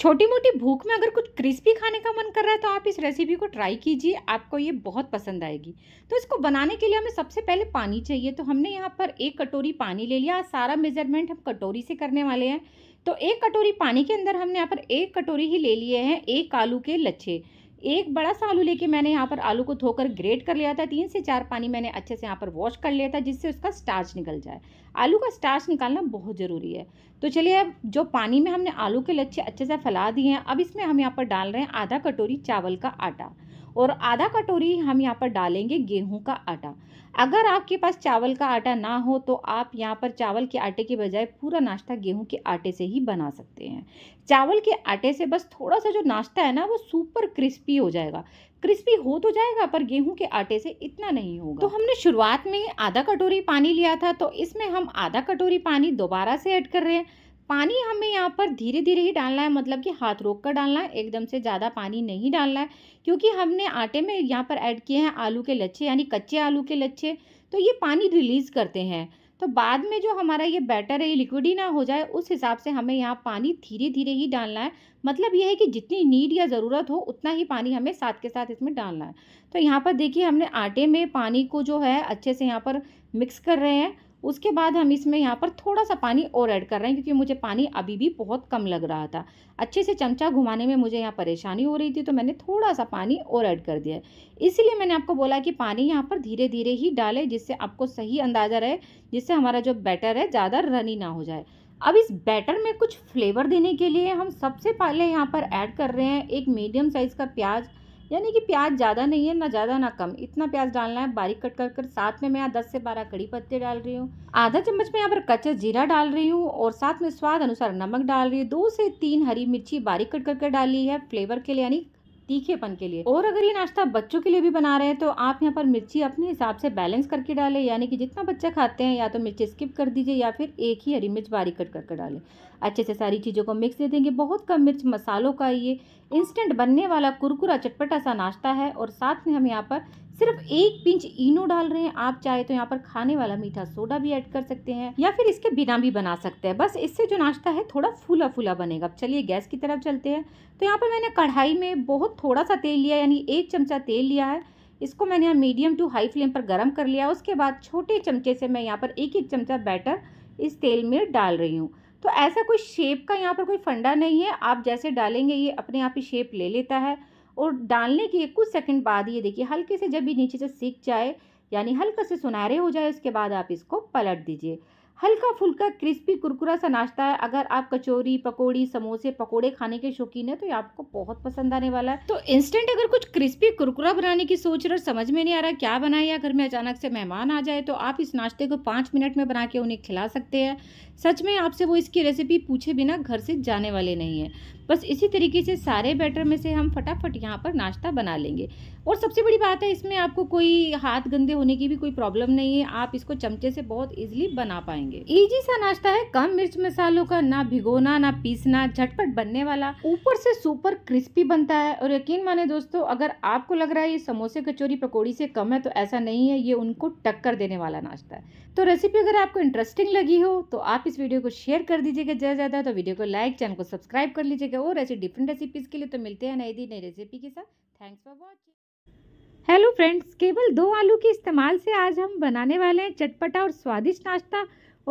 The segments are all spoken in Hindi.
छोटी मोटी भूख में अगर कुछ क्रिस्पी खाने का मन कर रहा है तो आप इस रेसिपी को ट्राई कीजिए आपको ये बहुत पसंद आएगी तो इसको बनाने के लिए हमें सबसे पहले पानी चाहिए तो हमने यहाँ पर एक कटोरी पानी ले लिया सारा मेजरमेंट हम कटोरी से करने वाले हैं तो एक कटोरी पानी के अंदर हमने यहाँ पर एक कटोरी ही ले लिए हैं एक आलू के लच्छे एक बड़ा सा आलू लेके मैंने यहाँ पर आलू को धोकर ग्रेट कर लिया था तीन से चार पानी मैंने अच्छे से यहाँ पर वॉश कर लिया था जिससे उसका स्टार्च निकल जाए आलू का स्टार्च निकालना बहुत ज़रूरी है तो चलिए अब जो पानी में हमने आलू के लच्छे अच्छे से फैला दिए हैं अब इसमें हम यहाँ पर डाल रहे हैं आधा कटोरी चावल का आटा और आधा कटोरी हम यहाँ पर डालेंगे गेहूं का आटा अगर आपके पास चावल का आटा ना हो तो आप यहाँ पर चावल के आटे के बजाय पूरा नाश्ता गेहूं के आटे से ही बना सकते हैं चावल के आटे से बस थोड़ा सा जो नाश्ता है ना वो सुपर क्रिस्पी हो जाएगा क्रिस्पी हो तो जाएगा पर गेहूं के आटे से इतना नहीं होगा तो हमने शुरुआत में आधा कटोरी पानी लिया था तो इसमें हम आधा कटोरी पानी दोबारा से ऐड कर रहे हैं पानी हमें यहाँ पर धीरे धीरे ही डालना है मतलब कि हाथ रोक कर डालना है एकदम से ज़्यादा पानी नहीं डालना है क्योंकि हमने आटे में यहाँ पर ऐड किए हैं आलू के लच्छे यानी कच्चे आलू के लच्छे तो ये पानी रिलीज़ करते हैं तो बाद में जो हमारा ये बैटर है ये लिक्विड ही ना हो जाए उस हिसाब से हमें यहाँ पानी धीरे धीरे ही डालना है मतलब ये है कि जितनी नीड या ज़रूरत हो उतना ही पानी हमें साथ के साथ इसमें डालना है तो यहाँ पर देखिए हमने आटे में पानी को जो है अच्छे से यहाँ पर मिक्स कर रहे हैं उसके बाद हम इसमें यहाँ पर थोड़ा सा पानी और ऐड कर रहे हैं क्योंकि मुझे पानी अभी भी बहुत कम लग रहा था अच्छे से चमचा घुमाने में मुझे यहाँ परेशानी हो रही थी तो मैंने थोड़ा सा पानी और ऐड कर दिया इसीलिए मैंने आपको बोला कि पानी यहाँ पर धीरे धीरे ही डाले जिससे आपको सही अंदाज़ा रहे जिससे हमारा जो बैटर है ज़्यादा रनी ना हो जाए अब इस बैटर में कुछ फ्लेवर देने के लिए हम सबसे पहले यहाँ पर ऐड कर रहे हैं एक मीडियम साइज़ का प्याज यानी कि प्याज ज़्यादा नहीं है ना ज़्यादा ना कम इतना प्याज डालना है बारीक कट कर कर साथ में मैं यहाँ दस से बारह कड़ी पत्ते डाल रही हूँ आधा चम्मच मैं यहाँ पर कच्चा जीरा डाल रही हूँ और साथ में स्वाद अनुसार नमक डाल रही हूँ दो से तीन हरी मिर्ची बारीक कट कर कर डाली है फ्लेवर के लिए यानी तीखेपन के लिए और अगर ये नाश्ता बच्चों के लिए भी बना रहे हैं तो आप यहाँ पर मिर्ची अपने हिसाब से बैलेंस करके डालें यानी कि जितना बच्चा खाते हैं या तो मिर्ची स्किप कर दीजिए या फिर एक ही हरी मिर्च बारीक कट कर, कर डालें अच्छे से सारी चीज़ों को मिक्स दे देंगे बहुत कम मिर्च मसालों का ये इंस्टेंट बनने वाला कुरकुरा चटपटा सा नाश्ता है और साथ में हम यहाँ पर सिर्फ एक पिंच इनो डाल रहे हैं आप चाहे तो यहाँ पर खाने वाला मीठा सोडा भी ऐड कर सकते हैं या फिर इसके बिना भी बना सकते हैं बस इससे जो नाश्ता है थोड़ा फूला फूला बनेगा अब चलिए गैस की तरफ चलते हैं तो यहाँ पर मैंने कढ़ाई में बहुत थोड़ा सा तेल लिया यानी एक चमचा तेल लिया है इसको मैंने यहाँ मीडियम टू हाई फ्लेम पर गर्म कर लिया उसके बाद छोटे चमचे से मैं यहाँ पर एक एक चमचा बैटर इस तेल में डाल रही हूँ तो ऐसा कोई शेप का यहाँ पर कोई फंडा नहीं है आप जैसे डालेंगे ये अपने आप ही शेप ले लेता है और डालने के कुछ सेकंड बाद ये देखिए हल्के से जब भी नीचे से सीख जाए यानी हल्का से सुनहरे हो जाए उसके बाद आप इसको पलट दीजिए हल्का फुल्का क्रिस्पी कुरकुरा सा नाश्ता है अगर आप कचौरी पकौड़ी समोसे पकौड़े खाने के शौकीन है तो ये आपको बहुत पसंद आने वाला है तो इंस्टेंट अगर कुछ क्रिस्पी कुरकुरा बनाने की सोच रहे समझ में नहीं आ रहा क्या बनाए या घर में अचानक से मेहमान आ जाए तो आप इस नाश्ते को पाँच मिनट में बना के उन्हें खिला सकते हैं सच में आपसे वो इसकी रेसिपी पूछे बिना घर से जाने वाले नहीं है बस इसी तरीके से सारे बैटर में से हम फटाफट यहाँ पर नाश्ता बना लेंगे और सबसे बड़ी बात है इसमें आपको कोई हाथ गंदे होने की भी कोई प्रॉब्लम नहीं है आप इसको चमचे से बहुत ईजिली बना पाएंगे ईजी सा नाश्ता है कम मिर्च मसालों का ना भिगोना ना पीसना झटपट बनने वाला ऊपर से सुपर क्रिस्पी बनता है और यकीन माने दोस्तों अगर आपको लग रहा है ये समोसे कचोरी पकौड़ी से कम है तो ऐसा नहीं है ये उनको टक्कर देने वाला नाश्ता है तो रेसिपी अगर आपको इंटरेस्टिंग लगी हो तो आप इस वीडियो को शेयर कर दीजिएगा ज़्यादा ज़्यादा तो वीडियो को लाइक चैनल को सब्सक्राइब कर लीजिएगा रहो ऐसे डिफरेंट रेसिपीज़ के लिए तो मिलते हैं नई दी नई रेसिपी के साथ thanks for watching hello friends केवल दो आलू के इस्तेमाल से आज हम बनाने वाले हैं चटपटा और स्वादिष्ट नाश्ता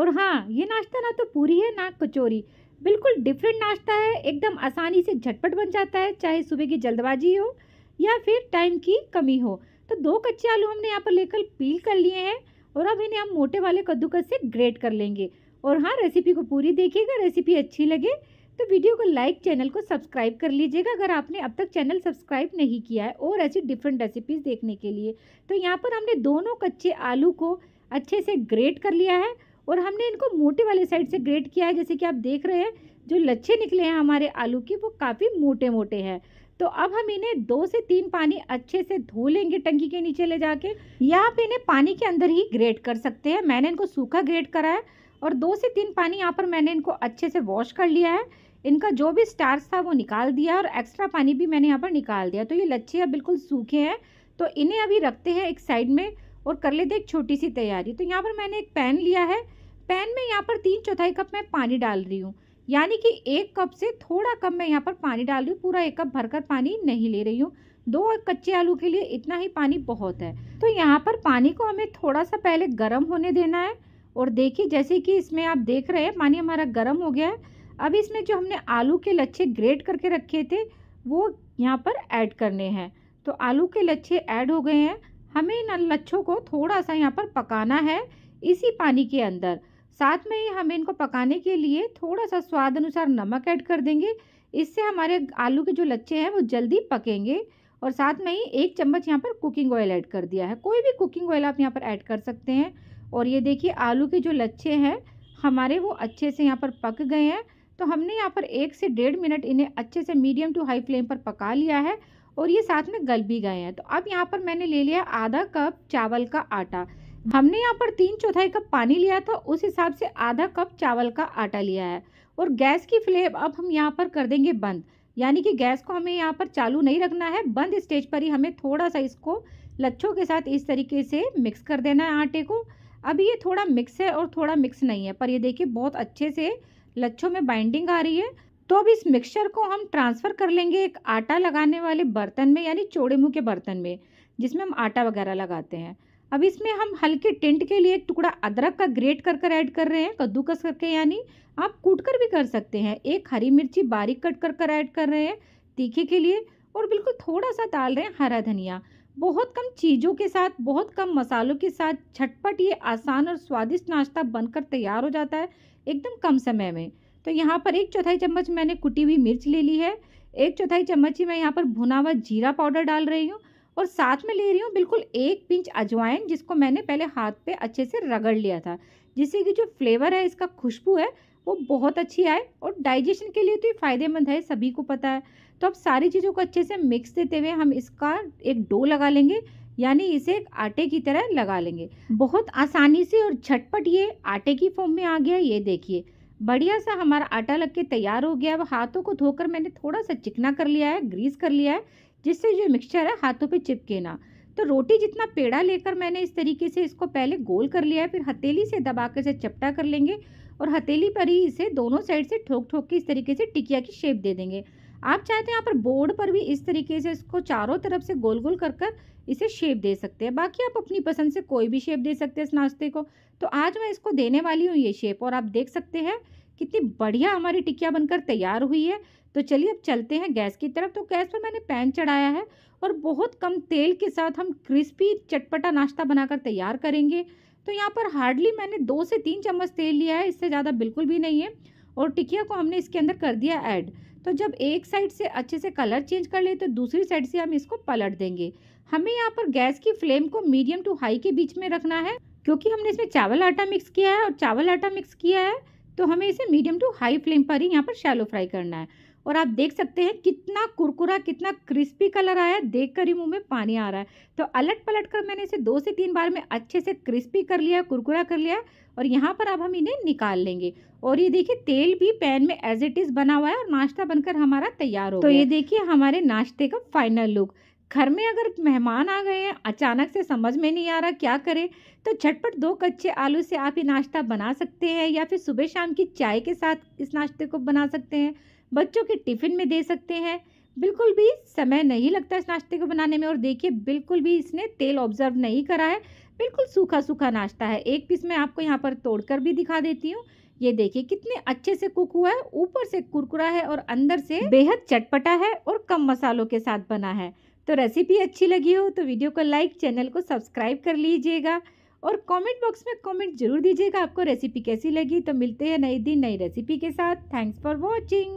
और हाँ ये नाश्ता ना तो पूरी है ना कचोरी बिल्कुल डिफरेंट नाश्ता है एकदम आसानी से झटपट बन जाता है चाहे सुबह की जल्दबाजी हो या फिर टाइम की कमी हो तो दो कच्चे आलू हमने यहाँ पर लेकर पील कर लिए हैं और अब इन्हें हम मोटे वाले कद्दूकस से ग्रेट कर लेंगे और हाँ रेसिपी को पूरी देखिएगा रेसिपी अच्छी लगे तो वीडियो को लाइक चैनल को सब्सक्राइब कर लीजिएगा अगर आपने अब तक चैनल सब्सक्राइब नहीं किया है और ऐसी डिफरेंट रेसिपीज़ देखने के लिए तो यहाँ पर हमने दोनों कच्चे आलू को अच्छे से ग्रेट कर लिया है और हमने इनको मोटे वाले साइड से ग्रेट किया है जैसे कि आप देख रहे हैं जो लच्छे निकले हैं हमारे आलू के वो काफ़ी मोटे मोटे हैं तो अब हम इन्हें दो से तीन पानी अच्छे से धो लेंगे टंकी के नीचे ले जाके या आप इन्हें पानी के अंदर ही ग्रेट कर सकते हैं मैंने इनको सूखा ग्रेट करा है और दो से तीन पानी यहाँ पर मैंने इनको अच्छे से वॉश कर लिया है इनका जो भी स्टार्स था वो निकाल दिया और एक्स्ट्रा पानी भी मैंने यहाँ पर निकाल दिया तो ये लच्छे अब बिल्कुल सूखे हैं तो इन्हें अभी रखते हैं एक साइड में और कर लेते हैं एक छोटी सी तैयारी तो यहाँ पर मैंने एक पैन लिया है पैन में यहाँ पर तीन चौथाई कप मैं पानी डाल रही हूँ यानी कि एक कप से थोड़ा कम मैं यहाँ पर पानी डाल रही हूँ पूरा एक कप भरकर पानी नहीं ले रही हूँ दो कच्चे आलू के लिए इतना ही पानी बहुत है तो यहाँ पर पानी को हमें थोड़ा सा पहले गर्म होने देना है और देखिए जैसे कि इसमें आप देख रहे हैं पानी हमारा गर्म हो गया है अब इसमें जो हमने आलू के लच्छे ग्रेट करके रखे थे वो यहाँ पर ऐड करने हैं तो आलू के लच्छे ऐड हो गए हैं हमें इन लच्छों को थोड़ा सा यहाँ पर पकाना है इसी पानी के अंदर साथ में ही हम इनको पकाने के लिए थोड़ा सा स्वाद अनुसार नमक ऐड कर देंगे इससे हमारे आलू के जो लच्छे हैं वो जल्दी पकेंगे और साथ में ही एक चम्मच यहाँ पर कुकिंग ऑयल ऐड कर दिया है कोई भी कुकिंग ऑयल आप यहाँ पर ऐड कर सकते हैं और ये देखिए आलू के जो लच्छे हैं हमारे वो अच्छे से यहाँ पर पक गए हैं तो हमने यहाँ पर एक से डेढ़ मिनट इन्हें अच्छे से मीडियम टू हाई फ्लेम पर पका लिया है और ये साथ में गल भी गए हैं तो अब यहाँ पर मैंने ले लिया आधा कप चावल का आटा हमने यहाँ पर तीन चौथाई कप पानी लिया था उस हिसाब से आधा कप चावल का आटा लिया है और गैस की फ्लेम अब हम यहाँ पर कर देंगे बंद यानी कि गैस को हमें यहाँ पर चालू नहीं रखना है बंद स्टेज पर ही हमें थोड़ा सा इसको लच्छों के साथ इस तरीके से मिक्स कर देना है आटे को अभी ये थोड़ा मिक्स है और थोड़ा मिक्स नहीं है पर ये देखिए बहुत अच्छे से लच्छों में बाइंडिंग आ रही है तो अब इस मिक्सचर को हम ट्रांसफ़र कर लेंगे एक आटा लगाने वाले बर्तन में यानी चौड़े मुँह के बर्तन में जिसमें हम आटा वगैरह लगाते हैं अब इसमें हम हल्के टिंट के लिए एक टुकड़ा अदरक का ग्रेट कर कर ऐड कर रहे हैं कद्दूकस करके यानी आप कूट कर भी कर सकते हैं एक हरी मिर्ची बारीक कट कर कर ऐड कर रहे हैं तीखे के लिए और बिल्कुल थोड़ा सा डाल रहे हैं हरा धनिया बहुत कम चीज़ों के साथ बहुत कम मसालों के साथ झटपट ये आसान और स्वादिष्ट नाश्ता बनकर तैयार हो जाता है एकदम कम समय में तो यहाँ पर एक चौथाई चम्मच मैंने कुटी हुई मिर्च ले ली है एक चौथाई चम्मच ही मैं यहाँ पर भुना हुआ जीरा पाउडर डाल रही हूँ और साथ में ले रही हूँ बिल्कुल एक पिंच अजवाइन जिसको मैंने पहले हाथ पे अच्छे से रगड़ लिया था जिससे कि जो फ्लेवर है इसका खुशबू है वो बहुत अच्छी आए और डाइजेशन के लिए तो ये फ़ायदेमंद है सभी को पता है तो अब सारी चीज़ों को अच्छे से मिक्स देते हुए हम इसका एक डो लगा लेंगे यानी इसे एक आटे की तरह लगा लेंगे बहुत आसानी से और झटपट ये आटे की फॉर्म में आ गया ये देखिए बढ़िया सा हमारा आटा लग के तैयार हो गया अब हाथों को धोकर मैंने थोड़ा सा चिकना कर लिया है ग्रीस कर लिया है जिससे जो मिक्सचर है हाथों पे चिपके ना तो रोटी जितना पेड़ा लेकर मैंने इस तरीके से इसको पहले गोल कर लिया है फिर हथेली से दबा कर इसे चपटा कर लेंगे और हथेली पर ही इसे दोनों साइड से ठोक ठोक के इस तरीके से टिकिया की शेप दे देंगे आप चाहे तो यहाँ पर बोर्ड पर भी इस तरीके से इसको चारों तरफ से गोल गोल कर कर इसे शेप दे सकते हैं बाकी आप अपनी पसंद से कोई भी शेप दे सकते हैं इस नाश्ते को तो आज मैं इसको देने वाली हूँ ये शेप और आप देख सकते हैं कितनी बढ़िया हमारी टिकिया बनकर तैयार हुई है तो चलिए अब चलते हैं गैस की तरफ तो गैस पर मैंने पैन चढ़ाया है और बहुत कम तेल के साथ हम क्रिस्पी चटपटा नाश्ता बनाकर तैयार करेंगे तो यहाँ पर हार्डली मैंने दो से तीन चम्मच तेल लिया है इससे ज़्यादा बिल्कुल भी नहीं है और टिकिया को हमने इसके अंदर कर दिया ऐड तो जब एक साइड से अच्छे से कलर चेंज कर ले तो दूसरी साइड से हम इसको पलट देंगे हमें यहाँ पर गैस की फ्लेम को मीडियम टू हाई के बीच में रखना है क्योंकि हमने इसमें चावल आटा मिक्स किया है और चावल आटा मिक्स किया है तो हमें इसे मीडियम टू हाई फ्लेम पर ही यहाँ पर शैलो फ्राई करना है और आप देख सकते हैं कितना कुरकुरा कितना क्रिस्पी कलर आया है देख कर ही मुँह में पानी आ रहा है तो अलट पलट कर मैंने इसे दो से तीन बार में अच्छे से क्रिस्पी कर लिया कुरकुरा कर लिया और यहाँ पर अब हम इन्हें निकाल लेंगे और ये देखिए तेल भी पैन में एज इट इज़ बना हुआ है और नाश्ता बनकर हमारा तैयार हो तो ये देखिए हमारे नाश्ते का फाइनल लुक घर में अगर मेहमान आ गए हैं अचानक से समझ में नहीं आ रहा क्या करें तो झटपट दो कच्चे आलू से आप ये नाश्ता बना सकते हैं या फिर सुबह शाम की चाय के साथ इस नाश्ते को बना सकते हैं बच्चों के टिफ़िन में दे सकते हैं बिल्कुल भी समय नहीं लगता इस नाश्ते को बनाने में और देखिए बिल्कुल भी इसने तेल ऑब्जर्व नहीं करा है बिल्कुल सूखा सूखा नाश्ता है एक पीस मैं आपको यहाँ पर तोड़कर भी दिखा देती हूँ ये देखिए कितने अच्छे से कुक हुआ है ऊपर से कुरकुरा है और अंदर से बेहद चटपटा है और कम मसालों के साथ बना है तो रेसिपी अच्छी लगी हो तो वीडियो को लाइक चैनल को सब्सक्राइब कर लीजिएगा और कमेंट बॉक्स में कमेंट जरूर दीजिएगा आपको रेसिपी कैसी लगी तो मिलते हैं नए दिन नई रेसिपी के साथ थैंक्स फॉर वॉचिंग